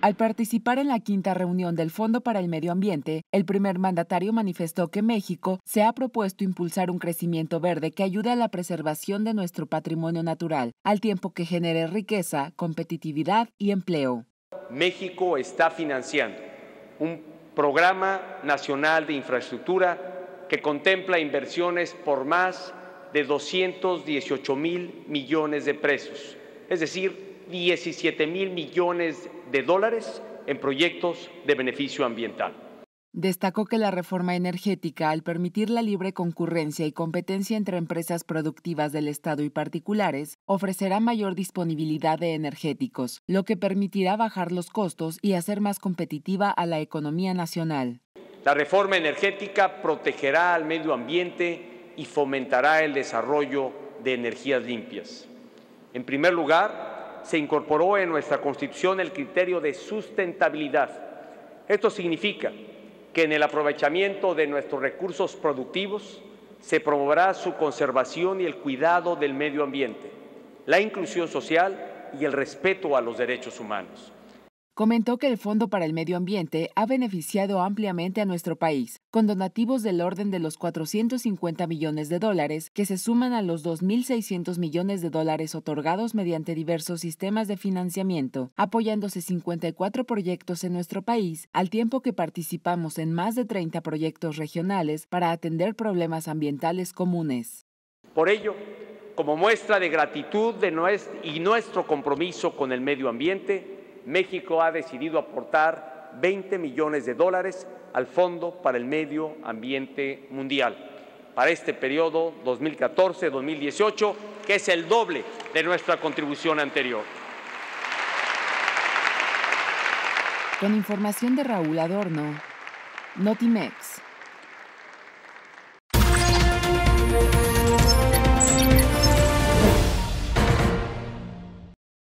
Al participar en la quinta reunión del Fondo para el Medio Ambiente, el primer mandatario manifestó que México se ha propuesto impulsar un crecimiento verde que ayude a la preservación de nuestro patrimonio natural, al tiempo que genere riqueza, competitividad y empleo. México está financiando un programa nacional de infraestructura que contempla inversiones por más de 218 mil millones de pesos, es decir, 17 mil millones de dólares en proyectos de beneficio ambiental. Destacó que la reforma energética, al permitir la libre concurrencia y competencia entre empresas productivas del Estado y particulares, ofrecerá mayor disponibilidad de energéticos, lo que permitirá bajar los costos y hacer más competitiva a la economía nacional. La reforma energética protegerá al medio ambiente y fomentará el desarrollo de energías limpias. En primer lugar, se incorporó en nuestra Constitución el criterio de sustentabilidad. Esto significa que en el aprovechamiento de nuestros recursos productivos se promoverá su conservación y el cuidado del medio ambiente, la inclusión social y el respeto a los derechos humanos. Comentó que el Fondo para el Medio Ambiente ha beneficiado ampliamente a nuestro país, con donativos del orden de los 450 millones de dólares, que se suman a los 2.600 millones de dólares otorgados mediante diversos sistemas de financiamiento, apoyándose 54 proyectos en nuestro país, al tiempo que participamos en más de 30 proyectos regionales para atender problemas ambientales comunes. Por ello, como muestra de gratitud de y nuestro compromiso con el medio ambiente, México ha decidido aportar 20 millones de dólares al Fondo para el Medio Ambiente Mundial para este periodo 2014-2018, que es el doble de nuestra contribución anterior. Con información de Raúl Adorno, Notimex.